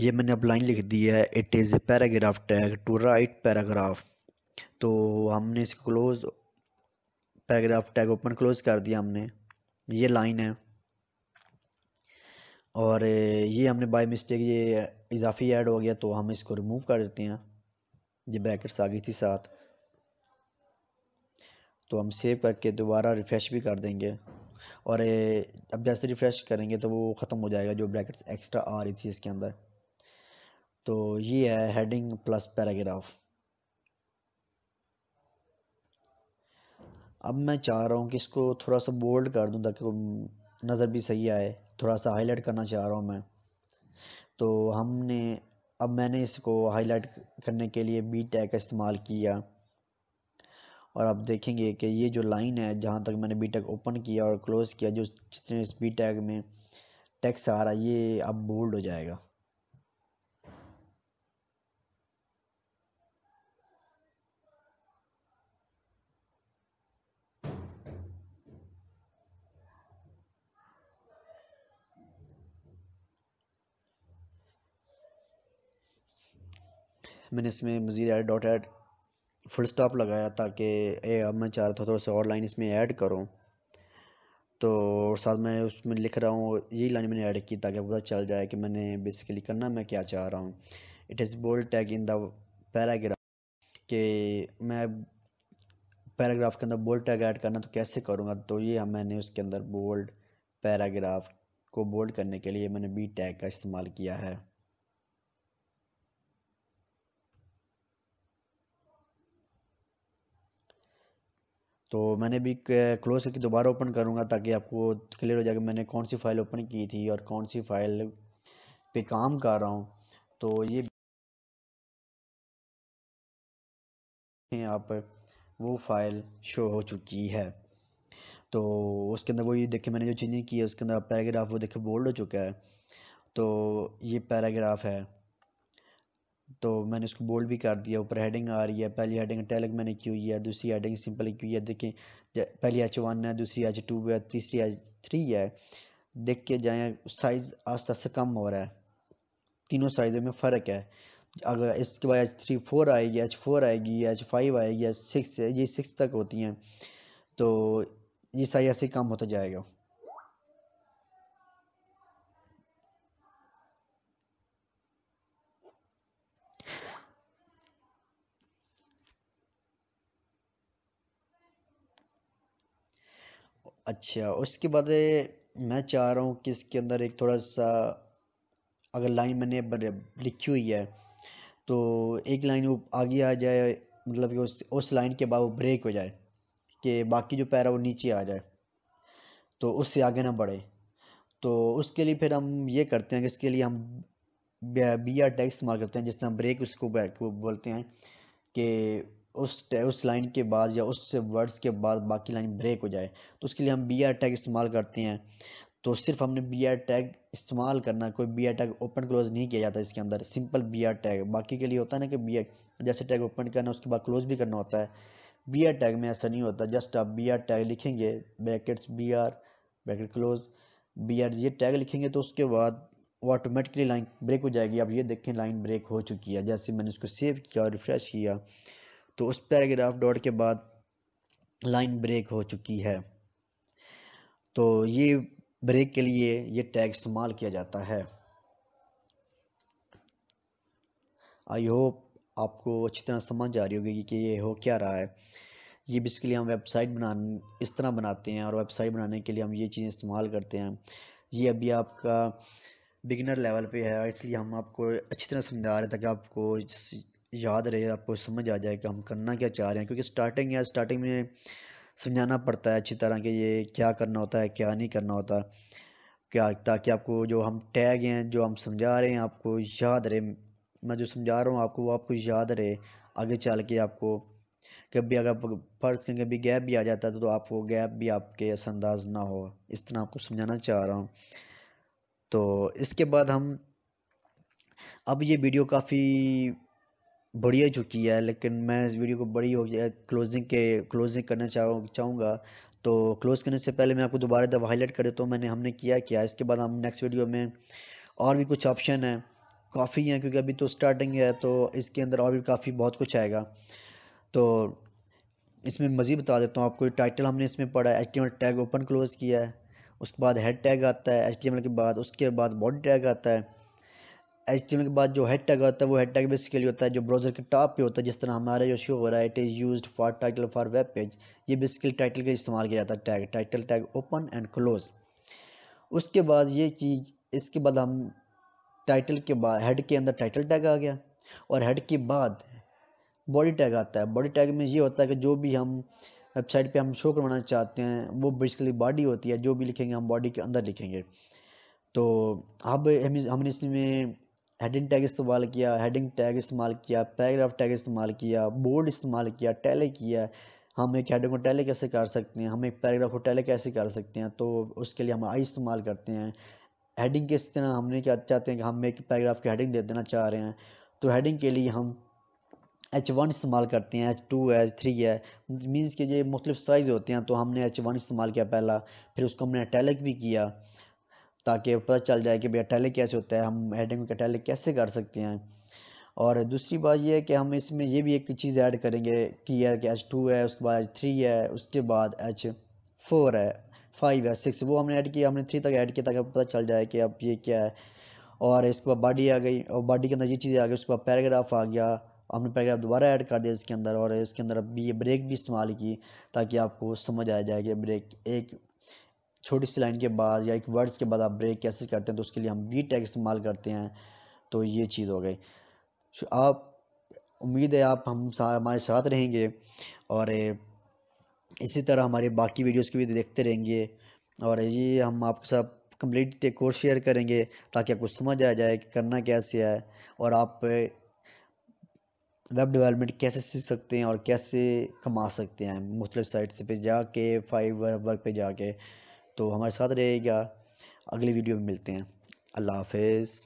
ये मैंने अब लाइन लिख दी है it is a paragraph tag to write paragraph तो हमने इस close paragraph tag open close कर दिया हमने ये लाइन है और ये हमने बाय मिस्टेक ये इजाफी ऐड हो गया तो हम इसको रिमूव कर देते हैं ये ब्रैकेट्स आ गई थी साथ तो हम सेव करके दोबारा रिफ़्रेश भी कर देंगे और अब जैसे रिफ़्रेश करेंगे तो वो ख़त्म हो जाएगा जो ब्रैकेट्स एक्स्ट्रा आ रही थी इसके अंदर तो ये है हेडिंग प्लस पैराग्राफ अब मैं चाह रहा हूँ कि इसको थोड़ा सा बोल्ड कर दूँ ताकि नज़र भी सही आए थोड़ा सा हाईलाइट करना चाह रहा हूँ मैं तो हमने अब मैंने इसको हाईलाइट करने के लिए बी टैग का इस्तेमाल किया और आप देखेंगे कि ये जो लाइन है जहाँ तक मैंने बी टैग ओपन किया और क्लोज़ किया जो जितने इस बी टैग में टैक्स आ रहा है ये अब बोल्ड हो जाएगा मैंने इसमें मज़ीद add dot add full stop लगाया ताकि अब मैं चाह रहा था थोड़ा सा और लाइन इसमें ऐड करूँ तो और साथ मैं उसमें लिख रहा हूँ यही लाइन मैंने ऐड की ताकि पता चल जाए कि मैंने बेसिकली करना मैं क्या चाह रहा हूँ it is bold tag in the paragraph कि मैं पैराग्राफ के अंदर बोल्ड टैग ऐड करना तो कैसे करूँगा तो ये मैंने उसके अंदर बोल्ड पैराग्राफ को बोल्ड करने के लिए मैंने बी टैग का इस्तेमाल किया है तो मैंने भी क्लोज करके दोबारा ओपन करूँगा ताकि आपको क्लियर हो जाएगा मैंने कौन सी फ़ाइल ओपन की थी और कौन सी फ़ाइल पे काम कर रहा हूँ तो ये आप वो फाइल शो हो चुकी है तो उसके अंदर वही देखे मैंने जो चेंजिंग की है उसके अंदर पैराग्राफ वो देखे बोल्ड हो चुका है तो ये पैराग्राफ है तो मैंने उसको बोल्ड भी कर दिया ऊपर हेडिंग आ रही है पहली हेडिंग टैलग मैंने की हुई है दूसरी हेडिंग सिंपल की हुई है देखें पहली एच वन है दूसरी एच टू है तीसरी एच थ्री है देख के जाए साइज़ आस्ते आस्ते कम हो रहा है तीनों साइज़ों में फ़र्क है अगर इसके बाद एच थ्री फोर आएगी एच फोर आएगी एच फाइव आएगी एच सिक्स ये सिक्स तक होती हैं तो ये साइज ऐसे कम होता जाएगा अच्छा उसके बाद मैं चाह रहा हूँ कि इसके अंदर एक थोड़ा सा अगर लाइन मैंने लिखी हुई है तो एक लाइन वो आगे आ जाए मतलब कि उस उस लाइन के बाद वो ब्रेक हो जाए कि बाकी जो पैर है वो नीचे आ जाए तो उससे आगे ना बढ़े तो उसके लिए फिर हम ये करते हैं कि इसके लिए हम बी आर टैक्स इस्तेमाल करते हैं जिससे हम ब्रेक उसको बोलते हैं कि उस उस लाइन के बाद या उस वर्ड्स के बाद बाकी लाइन ब्रेक हो जाए तो उसके लिए हम बी आर टैग इस्तेमाल करते हैं तो सिर्फ हमने बी आर टैग इस्तेमाल करना कोई B R tag open close नहीं किया जाता इसके अंदर सिंपल बी आर टैग बाकी के लिए होता है ना कि बी आर जैसे टैग ओपन करना उसके बाद क्लोज भी करना होता है बी आर टैग में ऐसा नहीं होता जस्ट आप बी आर टैग लिखेंगे brackets B R bracket close B R ये टैग लिखेंगे तो उसके बाद वो ऑटोमेटिकली लाइन ब्रेक हो जाएगी आप ये देखें लाइन ब्रेक हो चुकी है जैसे मैंने उसको सेव किया और रिफ्रेश किया तो उस पैराग्राफ डॉट के बाद लाइन ब्रेक हो चुकी है तो ये ब्रेक के लिए ये टैग इस्तेमाल किया जाता है आई होप आपको अच्छी तरह समझ आ रही होगी कि ये हो क्या रहा है ये बेसिकली हम वेबसाइट बना इस तरह बनाते हैं और वेबसाइट बनाने के लिए हम ये चीज़ें इस्तेमाल करते हैं ये अभी आपका बिगिनर लेवल पे है इसलिए हम आपको अच्छी तरह समझा रहे हैं ताकि आपको याद रहे आपको समझ आ जाए कि हम करना क्या चाह रहे हैं क्योंकि स्टार्टिंग या स्टार्टिंग में समझाना पड़ता है अच्छी तरह कि ये क्या करना होता है क्या नहीं करना होता क्या ताकि आपको जो हम टैग हैं जो हम समझा रहे हैं आपको याद रहे मैं जो समझा रहा हूँ आपको वो आपको याद रहे आगे चल के आपको कभी अगर फर्ज कहीं कभी गैप भी आ जाता है तो, तो आपको गैप भी आपके असरअंदाज ना हो इस तरह आपको समझाना चाह रहा हूँ तो इसके बाद हम अब ये वीडियो काफ़ी बढ़िया हो चुकी है लेकिन मैं इस वीडियो को बड़ी हो गया क्लोजिंग के क्लोजिंग करना चाहूँ चाहूँगा तो क्लोज़ करने से पहले मैं आपको दोबारा जब हाईलाइट देता तो मैंने हमने किया क्या इसके बाद हम नेक्स्ट वीडियो में और भी कुछ ऑप्शन हैं काफ़ी हैं क्योंकि अभी तो स्टार्टिंग है तो इसके अंदर और भी काफ़ी बहुत कुछ आएगा तो इसमें मज़ीद बता देता हूँ आपको टाइटल हमने इसमें पढ़ा है एच टैग ओपन क्लोज़ किया है उसके बाद हेड टैग आता है एच के बाद उसके बाद बॉडी टैग आता है एच के बाद जो हेड टैग होता है वो हेड टैग बेसिकली होता है जो ब्राउज़र के टॉप पे होता है जिस तरह हमारा जो शो हो रहा है it is use for title for web page ये बेसिकली टाइटल का इस्तेमाल किया जाता है tag title tag open and close उसके बाद ये चीज़ इसके बाद हम टाइटल के बाद हेड के अंदर टाइटल टैग आ गया और हेड के बाद बॉडी टैग आता है बॉडी टैग में ये होता है कि जो भी हम वेबसाइट पर हम शो करवाना चाहते हैं वो बेसिकली बॉडी होती है जो भी लिखेंगे हम बॉडी के अंदर लिखेंगे तो अब हम हमने इसमें हेडिंग टैग इस्तेमाल किया हेडिंग टैग इस्तेमाल किया पैराग्राफ टैग इस्तेमाल किया बोर्ड इस्तेमाल किया टैले किया हम एक हेडिंग को टैले कैसे कर सकते हैं हम एक पैराग्राफ को टैले कैसे कर सकते हैं तो उसके लिए हम आई इस्तेमाल करते हैं हेडिंग किस तरह हमने क्या चाहते हैं कि हम एक पैराग्राफ की हेडिंग दे देना चाह रहे हैं तो हेडिंग के लिए हम एच वन इस्तेमाल करते हैं एच टू है एच थ्री है मीन्स के ये मुख्तलिफ साइज़ होते हैं तो हमने एच वन इस्तेमाल किया पहला फिर उसको हमने टैलक भी किया ताकि पता चल जाए कि भैया टैलिक कैसे होता है हम हेडिंग का टैलिक कैसे कर सकते हैं और दूसरी बात यह है कि हम इसमें यह भी एक चीज़ ऐड करेंगे की है कि एच टू है उसके बाद एच थ्री है उसके बाद एच फोर है फाइव है सिक्स वो हमने ऐड किया हमने थ्री तक ऐड किया ताकि पता चल जाए कि अब ये क्या है और इसके बाद बॉडी आ गई और बॉडी के अंदर ये चीज़ें आ गई उसके बाद पैराग्राफ आ गया हमने पैराग्राफ दोबारा ऐड कर दिया इसके अंदर और इसके अंदर अब ये ब्रेक भी इस्तेमाल की ताकि आपको समझ आ जाए कि ब्रेक एक छोटी सी लाइन के बाद या एक वर्ड्स के बाद आप ब्रेक कैसे करते हैं तो उसके लिए हम बी टैग इस्तेमाल करते हैं तो ये चीज़ हो गई आप उम्मीद है आप हम हमारे साथ रहेंगे और इसी तरह हमारे बाकी वीडियोस के भी देखते रहेंगे और ये हम आपके साथ कम्प्लीट कोर्स शेयर करेंगे ताकि आपको समझ आ जाए कि करना कैसे है और आप वेब डेवलपमेंट कैसे सीख सकते हैं और कैसे कमा सकते हैं मुख्तलिफ साइट्स पे जाके फाइव वर्क पे जाके तो हमारे साथ रहिएगा अगली वीडियो में मिलते हैं अल्लाह हाफिज़